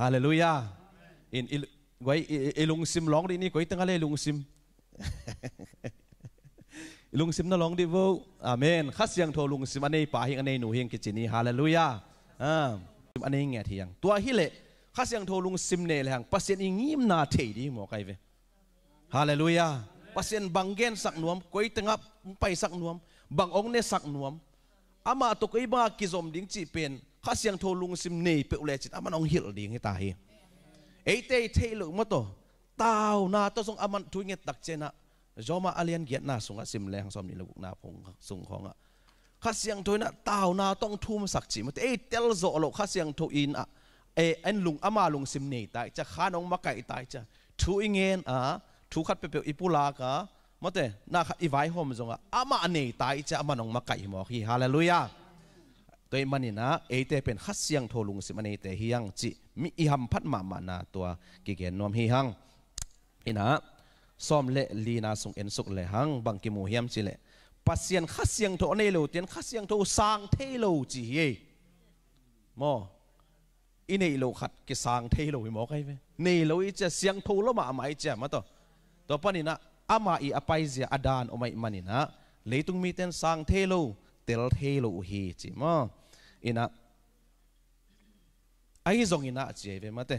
ฮาเลลูยาอินไว้อลุงซิมร้องดินี่ก็ตั้งอะไรลุงซิมลุงซิมน่ะร้องดิวูอาเมนข้าเสียงโทลุงซิมอันนี้ป่าหิงอันนี้หนูหิงกิจนีฮาเลลูยาอ่าอันนี้เงียที่ยังตัวฮิเลข้าเสียงโทลุงซิมเนี่ยแหละปัสเซียนอิงิมนาเทดีหมอไครเวฮาเลลูยาปัสเซียนบังเกนสักนวมก็ตั้งอับไปสักนวมบางองเนี่ยสักนวมอามาตุกิอบากิจอมดิ้งจีเป็นข้าเสียงโทลุงซิมเนเปอุเลจิตอามันองหิลดีงตายเอเตเทลุมาโตตาวนาตสงอามันทุเงตักเจนะจอมาอาเลียนเกียนาสงสิมแรงสอมนี่ละกุนาพงสงของอ่ะข้าเสียงโทนะตาวนาต้องทุ่มสักจิมันเอเตลโซโลข้าเสียงโทอินอ่ะเอเอ็นลุงอามาลุงซิมเนตายจะข้านองมาไก่ตายจะทุยเงินอ่ะทุขัดเปเปียวอิปุลากะมาเตนาขัดอีไวโฮมจงอ่ะอามาเนตายจะอามันองมาไก่หมอกีฮาเลลูยาตัวมันนี่นะเอเตเป็นขัวเสียงโทลุงสิมันเอเตเฮียงจิมีอิหัมพัดมามานาตัวกิเกนนวมฮียงอินะซ้อมเละลีนาสงเอ็นสุกเลหังบังกิมูเฮียมจิเลปัสเซียนขัวเสียงโทเนโลเตียนขัวเสียงโทสรางเทโลจีเยมออินเอโลขัดกิสัางเทโลหิมอกไงเวเนโลอีจะเสียงโทลมาอมาอิจะมาต่อตัวปนินะอามาอีอปายเสียอดานอมัยมันนี่นะ เลยตุงมีเตียนสัางเทโลเตลเทโลฮีจิมอินะไอ้ท่งอินะเจ๋วมาเต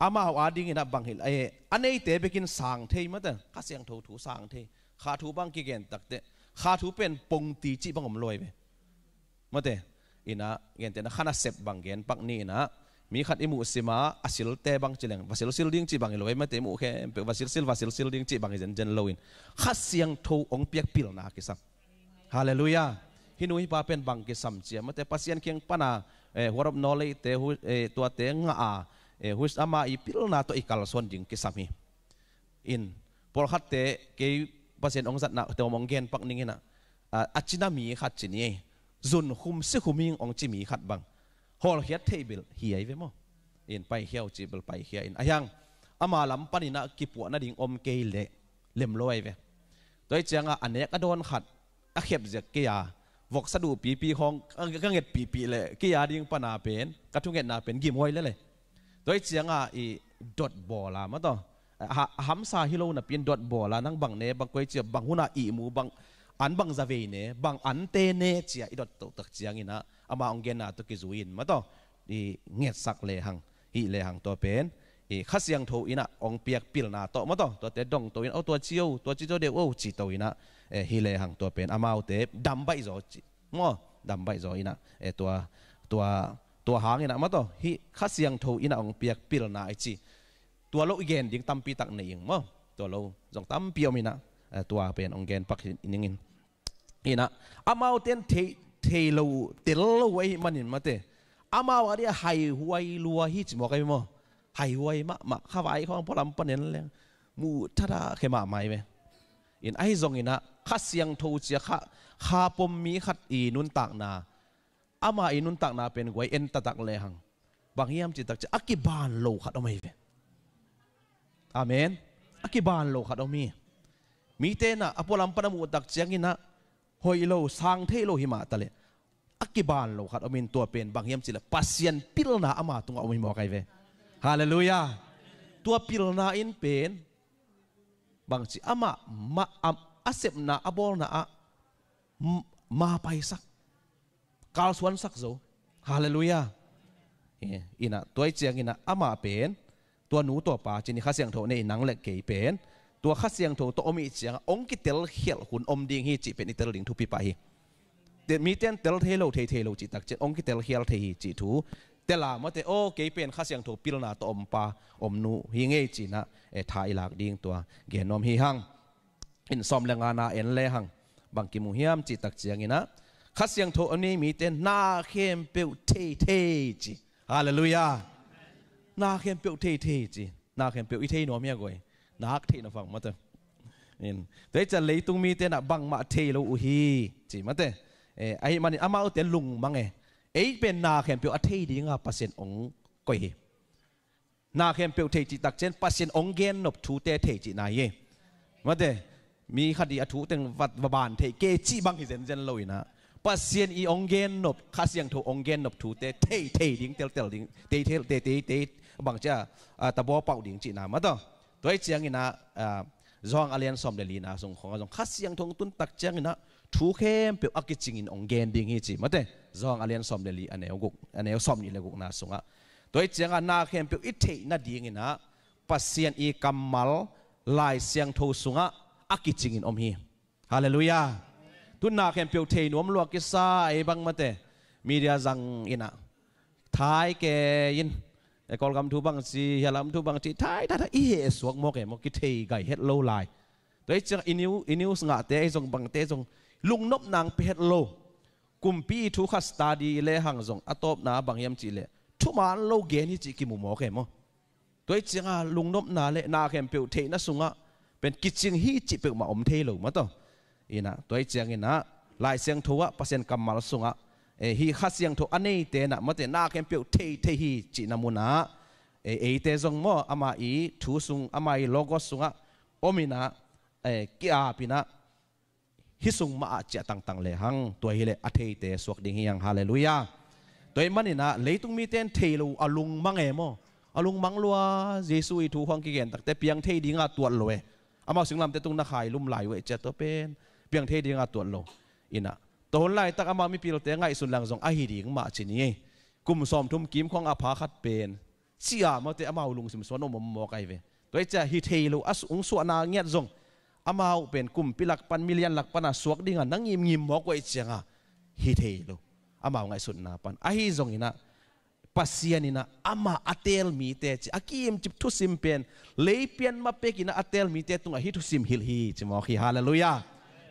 อามาเอาอดีงอินะบังหิลไอ้อันไอ้เตไปกินสังเทมาเตข้าเสียงทูทูสังเทยข้าทูบังกีิเกนตักเตข้าทูเป็นปงตีจิบังอมลอยไปมาเตอินะเงี้เตนะข้านาเซบบังเกนปักนี่นะมีขัดอิมุสิมาอาศิลเตบังจิเลงวาศิลศิลดิ้งจิบังอิลอยมาเตมุเข็มวาศิลศิลวาศิลศิลดิ้งจิบังอิจันจันลอยน์ข้าเสียงทูองเปียกพิลนะคิสัฮาเลลูยา hinui pa pen bang ki sam chia mate pasien kiang pana e eh, horop no le te hu e tua te nga a e eh, hus ama i pil na to ikal son ding ki sami in por khat te ke pasien ong zat na te mong gen pak ning na a china mi khat chini zun khum se khuming ong chi mi khat bang hol hiat table hi ai ve mo in pai hiao chi bel pai hia in ayang ama lam panina ki pu na ding om ke le lem loi ve toi changa anek adon khat a khep zek ke ya วกสะดูปีปีของก็เง็ดปีปีเลยกี่ยาดิ้งปนาเป็นกระทุ่งเง็ดนาเป็นกิมหอยเลยเลยโดยเสียงอ่ะอีดอดบอลามาต่อฮัมซาฮิโลน่ะเป็นดอดบอลานั่งบังเน่บังก๋วยเจียบบังหุนาอีมูบังอันบังซาเวเน่บังอันเตเน่เจียอีดอดตกตักเจียงอินะอามาองเกนาตุกิจุอินมาต่ออีเง็ดสักเลหังฮีเลหังตัวเป็นอีขัสยังทูอินะองเปียกปิลนาโตมาโตตัวเตดงตัวอินเอาตัวเจียวตัวจีโจเดียวโอ้จีโตอินะเอฮิเลหังตัวเป็นอามาวเตดำใบจอมอดำใบจออินะเอตัวตัวตัวหางอินะมาโตฮิขัสยังทูอินะองเปียกปิลนาไอจีตัวโลอีเกนยิงตั้มปีตักหนึ่งมอตัวโลจงตั้มเปียวมินะเอตัวเป็นองเกนปักอินิงินอินะอามาวเตนเทเทโลเตลโลไว้มันินมาเตอามาวอะไรหายหวยลัวฮิจมอกไอมอหายไวมะมะข้าวไอ้ของพลัมปนเนนแรงมูทาราเขมาไม่ไหมอินไอ้ทรงอินะข้าเสียงทูเสียข้าข้าปมมีขัดอีนุนตากนาอามาอีนุนตากนาเป็นไวเอ็นตะตักเลหัง บางยามจิตตักจะอักิบานโลขัดเอาไมเไหมอาเมนอักิบานโลขัดเอามี มีเตนะอพลัมปนมูตักเสียงอินะหอยโลสางเทโลหิมาตะเลอักิบานโลขัดเอามีตัวเป็นบางยามจิตละปัสเซียนพิลนาอามาตุงเอาไม่หมอไกเวฮาเลลูยาตัวพิลนาอินเป็นบางทีอามามาอาเซบนาอบอลนาอมาไปสักคาลสวนสักโซฮาเลลูยาอินะตัวเจียงอินะอามาเป็นตัวหนูตัวป่าจินิข้าเสียงโถในนังเล็กเกยเป็นตัวข้าเสียงโถตัวอมิเิียงองกิเตลเขียลหุ่นอมดิ่งฮีจิเป็นอิเตลดิงทุพิปาฮีเดมีเตนเตลเทโลเทเทโลจิตักเจองกิเตลเขียลเทฮีจิทูแต่ละมอเตโอ้เกยเป็นข้าเสียงถูกพิลนาตอมปาอมนูฮิงเอจีนะเอทาอิลักดิ่งตัวเกนอมฮิฮังอินซอมแรงงานาเอ็นเลหังบางกิมุฮิมจิตักเจียงนะข้าเสียงถูกอันนี้มีเต้นนาเข้มเปียวเทเทจีฮาเลลูยานาเข้มเปียวเทเทจีนาเข้มเปียวอีเทนอมเมยก่อยนากเทนฟังมาเตนีนแต่จะเลยตรงมีเต้นะบังมาเทโลอุฮีจีมาเตเอไอมันอามาเต้นลุงมั้งไงเอ้เป็นนาเข็มเปียวอธทดีงาเปอร์เซ็นต์องก็เฮนาเข็มเปียวเทจิตักเจนเปอร์เซ็นต์องเกนนบทูเตเทจินายเยมาเดมีคดีอธุเต็งวัดบานเทเกจิบังหิเซนเจนลอยนะเปอร์เซ็นต์อีองเกนนบคาเสียงทูองเกนนบทูเตเท เทดิ้งเตลเตลดิ้งเตเทเตเตเตบังเจ้าตะบัวเป่าดิ้งจินามาต่อตัวเจียงนะจองอาเลียนสมเดลีนะส่งของจองคาเสียงทงตุนตักเจียงนะ thu khem pe akiching in ongen ding hi chi mate zong alian som anh li aneu guk aneu som ni le guk na sunga toi chenga na khem pe ithe na ding ina pasien i kamal lai siang á sunga akiching in om hi hallelujah tu na khem biểu thấy nuam luộc cái sa ai e bang mate media zang ina thái ke in con gam thu bang si ya lam thu bang chi thái ta ta i he suak mo ke mo ki thei gai lâu lai toi chang iniu iniu nga te e zong bang te e zong ลุงนบนางเพ็ดโลกุมพีทุกขสตาดีเลหังจงอตบนาบางยมจีเลทุมานโลเกนี่จิกิมุมอกเอมอตัวจรงอ่ะลุงนบนาเลนาเข็มเปียวเทนสุงอ่ะเป็นกิจริงฮีจิเปียวมาอมเทโลมาต่ออีนะตัวจรงอีนะลายเสียงทัวเปอร์เซ็นต์กำมาลสุงะเอฮีขัดเสียงทัวอันนี้เตนะมาเตนาเข็มเปียวเทเทฮีจินามุนาเอเอเตจงมออามาอีทูสุงอามาอีโลโกสุงะอมินะเอกีอาปินะฮิสุงมาเจตั้งตังเลหังตัวฮิเลอธิเตสวกดิฮิยังฮาเลลูยาตัวอมันนี่นะเลยต้องมีเต้นเทลูอาลุงมังเอโมอาลุงมังลัวเยซูอิทูฮังกิเกนตักแต่เพียงเทดิงาตัวลอยอามาสิงลำแต่ตุงนักายลุมไหลเวจเตเป็นเพียงเทดิงาตัวลอยอินะตัวไหลตักอามามีพิลเตงไงสุนลังทรงอาฮิดิงมาชินีกุมซอมทุมกิมของอาภาคัดเป็นเชียมาแต่อามาลุงสิมสวนอมมอไกเวตัวอเจะฮิเทลูอาสุงสวนาเงียดทงอามาอเป็นกุมพิลักปันมิลเลียนลักปันสวกดิงานนังยิมยิมหมอกไว้เจียงอ่ะฮิตเฮลูอามาอไงสุดนะปันไอ้ฮิจงอินะปัสยานินะอามาอัตเทลมีเตจิอาคิมจิบทุสิมเป็นเลียเปียนมาเป็กินะอัตเทลมีเตตุงอ่ฮิทุสิมฮิลฮิจิมอกีฮาเลลูยา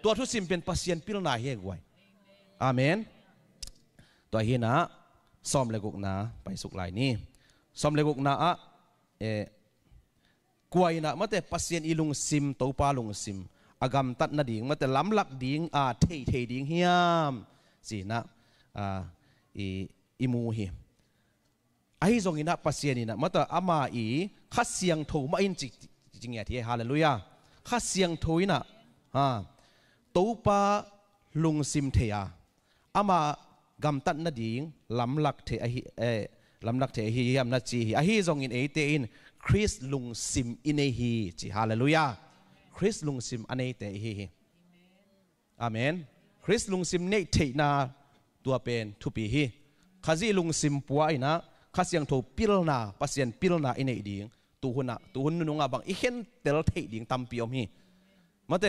ตัวทุสิมเป็นปัสยานพิลนาเฮกวยอามนตัวเฮนะซอมเลกุกนะไปสุกไลนี่ซอมเลกุกนะอ่ะเอ quay na mà mate pasien ilung sim tàu pa lung sim agam à, tat na ding mate lam lak ding à thề thề ding hiam si na à i imu hi ai zong ina pasien ina mata ama i khasiang tho ma in chỉ chỉ nghe thi hallelujah siang thu ina à tàu pa lung sim theya ama gam tat na ding lam lak thề à. a à hi lam lak the hi na chi hi a zong in e te in คริสลุงซิมอินเฮีจิฮาเลลูยาคริสลุงซิมอันเอเตฮีอาเมนคริสลุงซิมเนเทนาตัวเป็นทุปีฮีข้าจีลุงซิมปัวอนะข้าเสียงทูพิลนาพัสเซียนพิลนาอินเอดีงตูหุนะตัหุนนุงอาบังอีเห็นเตลเทดิงตัมพิอมฮีมาเต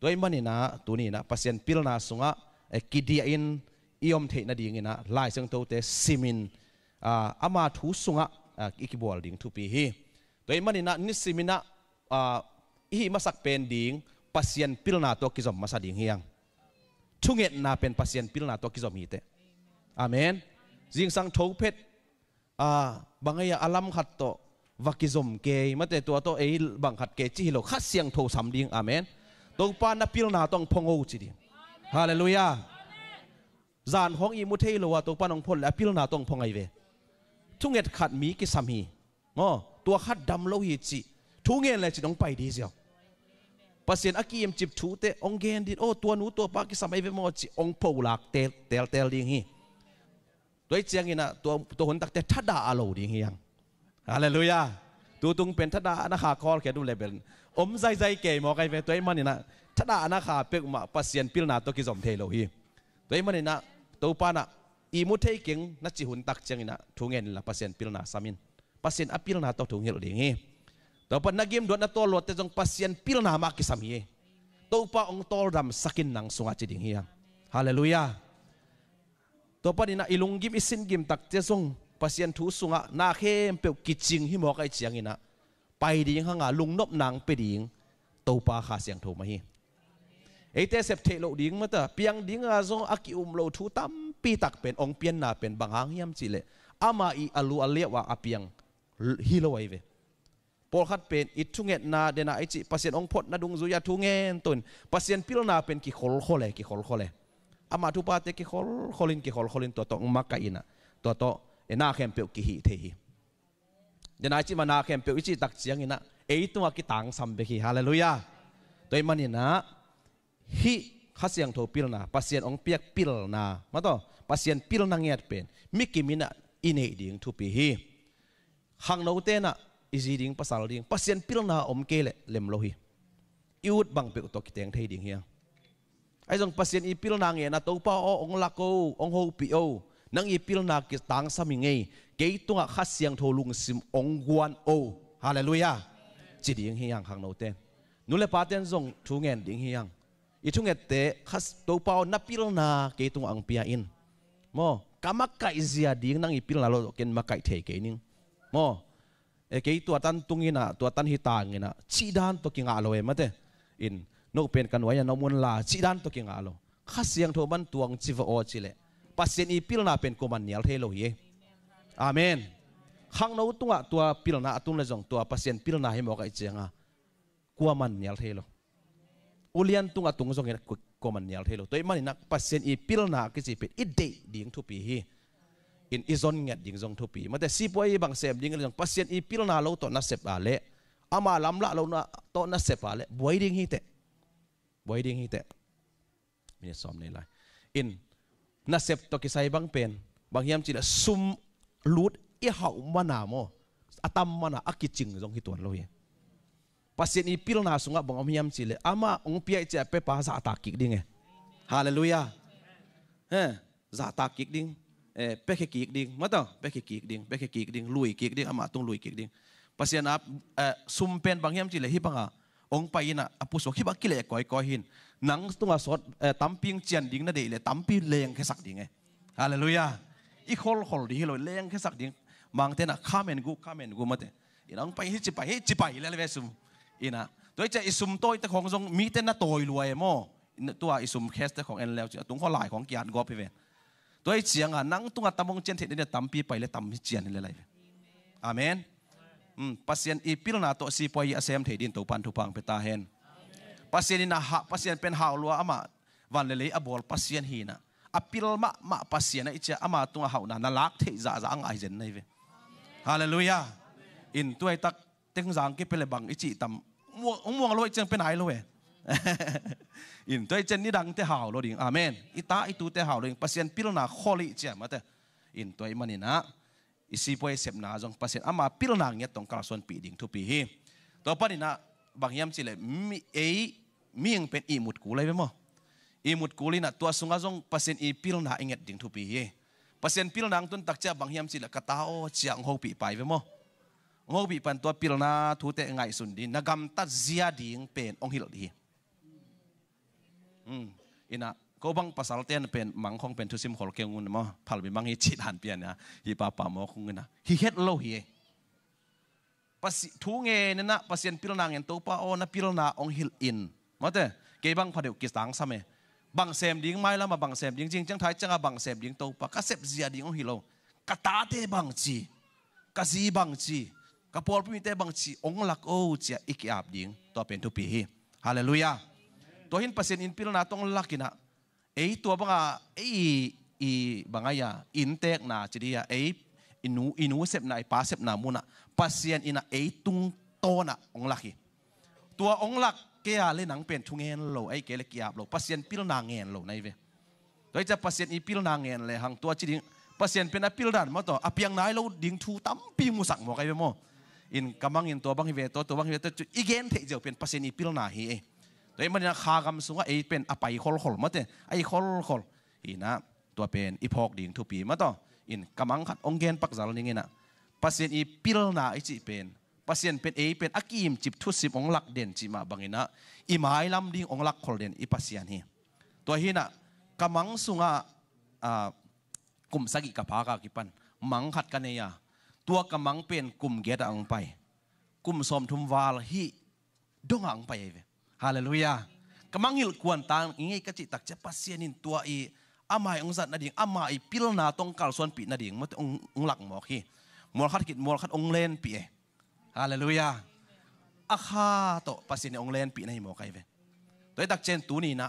ตัวอิมันนี่นะตัวนี้นะพัสเซียนพิลนาสุงะเอกิดีอินอิอมเทนาดีงนะลายเสียงทูเตซิมินอาอามาทูสุงะอีกบัวดิ่งทุปีฮีตัวมันนี่นะนิสิมินะอีมาสักเป็นดิ่งปัสยันพิลนาตัวกิจอมมาสักดิ่งเฮียงทุ่งเงินนาเป็นปัสยันพิลนาตัวกิจอมฮีเตอเมนจิ่งสังทูเพชรบางอย่างอารมณ์ขัดโตวักกิจอมเกยมาแต่ตัวโตเอ๋บางขัดเกยจิฮิโลขัดเสียงทูสามดิ่งอามนตรงปานนัพิลนาต้องพงโอจิดิ่งฮาเลลูยาจานของอีมุเทโลวาตรงปานองพลและพิลนาต้องพงไอเวทุงเง็ดขัดมีกิสามีอ๋อ ตัวขัดดำโลหิตจิทุงเงินเลยจีต้องไปดีเสียวภาษาอักฤมจิบทูเตองเกนดิโอตัวนูตัวปากิสามีเป็นมอจิองโูลักเตลเตลเตลดิ่งฮีตัวเจียงน่นะตัวตัวหุ่นตักเตทัดดาอโลดิ่งฮียังฮาเลลูยาตัวตุงเป็นทัดดานาคาคอลแค่ดูเลยเป็น อมใจใจเก๋มอไกเวตัวอมันนี่นะทัดดานาขาเป็กมาภาษาังกฤพิลนาตัวกิสมเทโลฮีตัวอมันนี่นะตัวปานะอีมุเทกิงนัจิหุนตักเจียงนะทุงเงินละพัศนพิลนาสามินพัศนอพิลนาตัวทุงเงินดิ่งตัวปนักยิมดวนนัตัวลวดแต่จงพัศนพิลนามากิสามีตัวปะองตัวดำสักินนังสุงอาจิดิ่งเฮียฮาเลลูยาตัวปนินะอิลุงกิมอิสินกิมตักเจซงพัศนทูสุงะนาเข้มเปียวกิจิงหิมอกไอเจียงนะไปดิ่งห่างลุงนบนางไปดิ่งตัวปะขาเสียงโทมาฮีไอเตเซบเทโลดิ่งมาตะเปียงดิ่งอาซงอากิอุมโลทูตั้มปีตักเป็นองเปียนนาเป็นบางหางยำมจิเล อามาอีอลูอเลวาอเปียงฮิโลไวเวปอขัดเป็นอิทุงเงนาเดนาไอจิปัสเซียนองพดนาดุงจุยาทุงเงนตุนปัสเซียนพิลนาเป็นกิอลโคเลกิอลโคเลอามาทุปาเตกิอลโคลินกิอลโคลินตัวโตงมักกะอินะตัวโตเอนาเข้มเปียวกิฮิเทฮิเดนาไอจิมานาเข้มเปียวอิจิตักเสียงอินะเอตัวกิตังสัมเบกิฮาเลลูยาตัวมันนี่นะฮิ khasiang tho pil na pasien ong piak pil na mato pasien pil na ngiat pen mikimina ine ding thu pi hi hang no te na izi ding pasal ding pasien pil na om kele lem lo hi iut bang pe to kiteng thei ding hiang ai jong pasien i pil na nge na to pa o ong lako ong ho pi o nang i pil na ki tang sami nge ke tunga khasiang tho lung sim ong guan o hallelujah chi ding hiang hang lo te nule paten jong thu ngen ding hiang ichunget te khas topao na pil na ke tung ang pia in mo kamakai zia ding nang ipil na lo ken makai the ke ning mo e ke tu atan tungina tu hitang hitangina chi dan to kinga lo e mate in no pen kanwaya no mun la chi dan to kinga lo khasiang tho ban tuang chiwa o chile pasien ipil na pen koman nial thelo ye, amen hang no tunga tua pil na atun la zong tua pasien pil na hi mo kai chenga kuaman nial thelo ulian tunga tung zong ina koman nyal thelo toy mani nak pasien i pil na ki si pit i de ding thu pi hi in izon ngat ding zong thu pi mate si po i bang sem ding zong pasien i pil na lo to na sep a le ama lam la lo na to na sep a le boy ding hi te boy ding hi te min som nei lai in na sep to ki sai bang pen bang yam chi la sum lut i hau mana mo atam mana akiching zong hi tuan lo hi pasien i pil na sunga bang omyam chile ama ong pia che pe pa za ta kik ding hallelujah eh za ta kik ding eh pe ke kik ding mata pe ke kik ding pe ke kik ding lui kik ding ama tung lui kik ding pasien ap sumpen bang yam chile hi banga ong pa ina apus wa khiba kile koi koi hin nang tunga sot tamping chian ding na de le tampi leng ke sak ding hallelujah i khol khol di lo leng ke sak ding mang te na kamen gu kamen gu mate inang pa hi chi pa hi chi pa ile le ve sum อินะตัวจะอิสุมโตแต่ของทรงมีแต่นาโตยรวยมอตัวอิสุมแคสแต่ของเอ็นแล้วจตุงข้อหลายของกียรติกอบพี่เวตัวไอเสียงอ่ะนั่งตุงอะตมงเจนเทเนี่ยตำปีไปเลยตำเจียนเลยไรอาเมนอืมปัสเซียนอีพิลนาัวสีปอยอาเซมเทดินตัวปันทุพังเปตาเฮนปัสเซียนนะฮะปัสเซียนเป็นฮาวลัวอามาวันเลยอบอลปัสเซียนฮีนะอพิลมามะปัสเซียนไอเจ้าอามาตุงหฮาวนะนลักเทจ่าจ่างไอเจนในเวฮาเลลูยาอินตัวไอตักเต็งจางกิเปเลยบังอิจิตำมวงม่วงลอยเจังไปไหนลอยอินตัวเจนนี่ดังเท่าลอยอิงอาเมนอิตาอิตูเต่าลอยอิงพัสเซียนพิลนาโอลิเจียมาเตอินตัวอิมันนี่นะอิสิปวยเสพนาจงพัสเซียนอามาพิลนาเงี้ยตรงกระส่วนปีดิงทุพีฮีตัวปานี่นะบางยามสิเลยมีเอ้ยมีงเป็นอีมุดกูเลยไหมมั้งอีมุดกูลีนะตัวสุงาจงพัสเซียนอีพิลนาเี้ยด่งทุพีฮีพัสเซียนพิลนางตุนตักเจ้าบางยามสิเลยกระต้าโอเจียงฮอปีไปไหมมั้ง ngô bị bàn tua pilna thu tệ ngại sùn đi na gam tát zia ding pen ông hil đi um ina ừ, ko bang pasal ten pen mang khong pen thu sim khol ke ngun ma phal bi mang hi chit han pian ya hi pa pa mo khung na hi hết lâu hi pasi thu nge nên na pasien pilna ngen to pa o na pil na ông hil in mate ke bang phadeu ki tang same bằng xem điếng mai lắm mà bằng xem điếng riêng chẳng thái chẳng à bằng xem điếng tàu pa các xếp zia điếng ông hi lo cả thế bằng chi cả gì bằng chi กระปอลพิมเตบังชีองลักโอเจีอีกอาบดิงตัวเป็นทุพีฮีฮาเลลูยาตัวหินเปอร์เซ็นต์อินพิลนาต้องลักกินะเอ้ตัวบังอาเอ้ยบังอายาอินเตกนาจีดีอยเอ้ยอินูอินูเซบนาไอปาเซบนามุนะเปอร์เซ็นต์อินะเอ้ยตุงโตนะองลักฮีตัวองลักเกียร์เลนังเป็นทุเงินโลไอเกลเกียบโลเปอร์เซ็นต์พิลนาเงินโลในเวตัวจะเปอร์เซ็นต์อีพิลนาเงินเลยหังตัวจีดีเปอร์เซ็นต์เป็นอพิลดันมาต่ออเพียงนายเราดิ่งทูตั้มปีมุสักหมอกไอเวโม in kamang in to bang hi ve to to bang hi ve to igen thei jo pen pasen i pil na hi e to em na kha gam sunga e pen apai khol khol ma te ai khol khol hi na to pen i phok ding thu pi ma to in kamang khat ong gen pak zal ni nge na pasen i pil na i chi pen pasen pen e pen akim chip thu sip ong lak den chi ma bangina i mai lam ding ong lak khol den i pasian hi to hi na kamang sunga a kum sagi ka phaka ki pan mang khat ka ne ya ตัวกำมังเปลนกลุ่มเกตอังไปกลุ่มสมทุมวาลฮีดงอังไปฮาเลลูยากำมังหิลกวนตางงี้กจิตักจะปัสเซนินตัวอีอามายองสัตนาดิ่งอามายพิลนาตรงกาลส่วนปีนาดิ่งมันองหลักหมอกฮีมอลคัดกิดมอลคัดองเลนปีเอฮาเลลูยาอาคาโตปัสเซียนองเลนปีในหมอกไกเวตัวตักเจนตูนี่นะ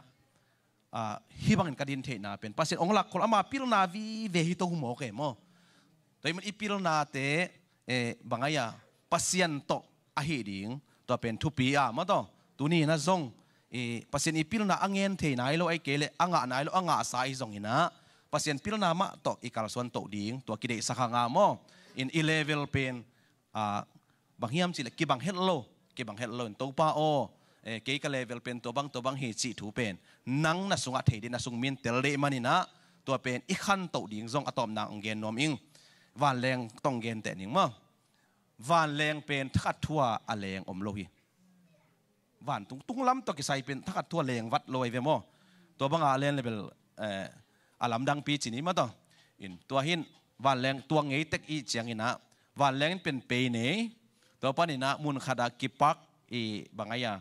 ฮิบังกันกรดินเทนาเป็นปัสเซียนองหลักคนอามาพิลนาวีเวฮิโตหุหมอกเกมอ Toy man ipil na te e eh, bangaya pasien to ahi ding to pen thu pi a ma to tu ni na zong e pasien ipil na angen the nai lo ai kele anga nai lo anga sa i zong ina pasien pil na ma to ikal son to ding to kide sa khanga mo in e level pen a ah, bang hiam chi le ki bang het lo bang het to pa o e eh, ke ka level pen to bang to bang hi chi thu pen nang na sunga the de na sung min tel le mani na to pen i khan to ding zong atom na ong gen nom ing วันแรงต้องเกณฑ์แต่หนึ่งมั้งวันแรงเป็นทักทั่วอะแรงอมโลหิวันตุงตุงล้ำตัวกิใส่เป็นทักทั่วแรงวัดลอยเวมอตัวบางอาเลนเลยเป็นเอ่ออาลัมดังปีจีนี้มั้งต่ออินตัวหินวันแรงตัวเงยเต็กอีเจียงอินะวันแรงเป็นเปเนตัวปานินะมุนขดากิปักอีบางอายา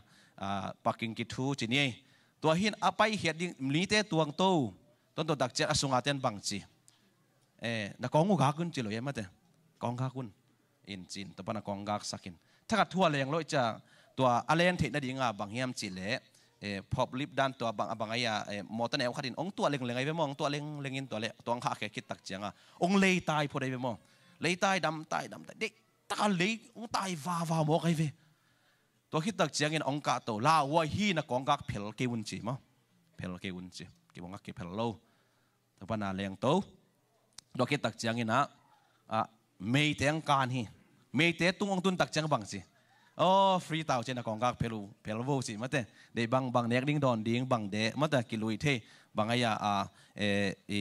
ปักกิงกิทูจีนี้ตัวหินอภัยเหตุนี้เตตัวงโตต้นตัวดักเจ้าสุงอาเตนบังจี eh na kong ga kun chilo yema te kong ga kun in chin to pana kong ga sakin thaka thua leng loi cha tua alen the na dinga bang hiam chi le eh pop lip dan tua bang abang aya eh mo ta ne khatin ong tua leng lengai ve mong tua leng lengin tua le tuang kha ke kit tak changa ong lei tai pho dei ve mo lei tai dam tai dam tai dei ta lei ong tai va va mo kai ve to kit tak chiang in ong ka to la wa hi na kong ga phel ke un chi ma phel ke un chi ki bang ke phel lo ta pana leng to ดกตักจังินะอะไม่เตียงการฮีไม่เตตุงองตุนตักจังบังสิโอ้ฟรีตาวเจนกองกักเพลูเพลวสิมาเตเดบังบังเน็กดิ้งดอนดิ้งบังเดมาเตกิลุยเทบังไอยาอ่าเออ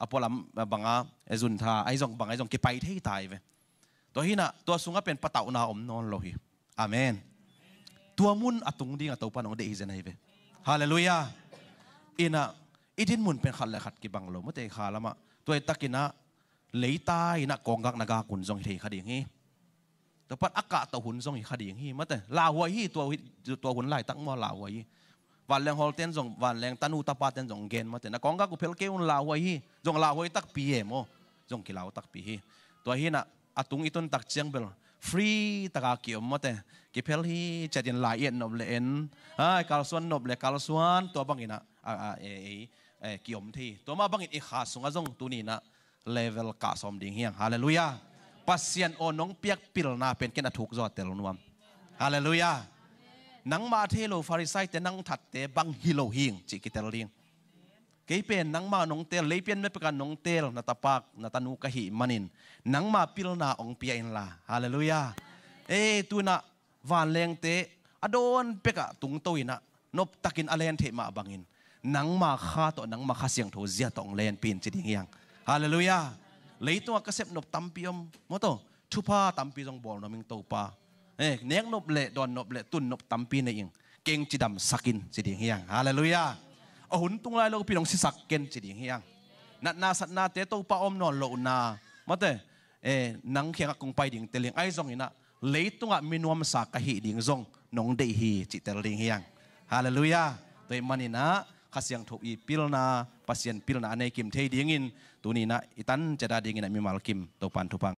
อพอลัมบังอาจอซุนทาไอซองบังไอซองกิไปเทตายเวตัวฮีน่ะตัวสุงก็เป็นปะเต่านาอมนอนโลฮีอเมนตัวมุนอตุงดิ้งอตัวปานองเดอยเจนไอเวฮาเลลูยาอินะอีทินมุนเป็นขัดเลยขัดกิบังโลมาเตคาละมะตัวตักินะเลยตายนักกองกักนากากุนทรงเทคดีงี้แต่ปัดอากาศตะหุนทรงคดีงี้มาแต่ลาวัยตัวตัวหุนไล่ตั้งมอลาวัยวันแรงฮอลเตนทรงวันแรงตันูตาปาเตนทรงเกณฑ์มาแต่นักกองกักกูเพลเกอุลาวัยทรงลาวัยตักปีเอโมทรงกิลาวตักปีฮีตัวฮีน่ะอาตุงอิตุนตักเจียงเบลฟรีตะกาเกี่ยวมาแต่กิเพลฮีจะเดินลายเอ็นนบเลเอ็นไอ้กาลส่วนนบเลกาลส่วนตัวบังอีน่ะอ่าเอเอ่อกิยมที่ตัวมาบังอิดอีขาสุงอาจงตัวนี้นะเลเวลกะสมดิ่งเฮียงฮาเลลูยาปัสเซียนโอนงเปียกปิลนาเป็นกันถูกจอดเตลนวมฮาเลลูยานังมาเทโลฟาริไซแต่นังถัดเตบังฮิโลฮิงจิกิเตลิงกเป็นนังมาหนงเตลเลยเป็นไม่ประกันหนงเตลนาตาปากนาตานูกะหิมันินนังมาปิลนาองเปียอินลาฮาเลลูยาเอตุนะวานแรงเตอดอนเปกะตุงโตยนะนบตักินอเลนเทมาบังอินนังมาฆ่าต่อนังมาฆ่าเสียงโทเสียต่องเลนปีนจิตยังฮาเลลูยาเลยตัวกระเซ็บนบตัมปิยมมอตทุพาตัมปีจงบอลนมิงโตปาเอ๊ะเนียงนบเละดอนนบเละตุนนบตัมปีในเองเก่งจิดำสักินจิตยังฮาเลลูยาอหุนตุงไลโลกพี่น้องสิสักเกนจิตยังนัดนาสัตนาเตโตปาอมนอนโลนามาเตเอ๊ะนังเขียงกุงไปดิ่งเตลิงไอ้จงนี่นะเลยตัวมินวมสักกะหิดิ่งจงนงเดฮีจิตเตลิงเฮีงฮาเลลูยาตัวมันนี่นะ kasiang thok i pilna pasien pilna ane kim thei dingin tuni na itan chada dingin mi mal kim to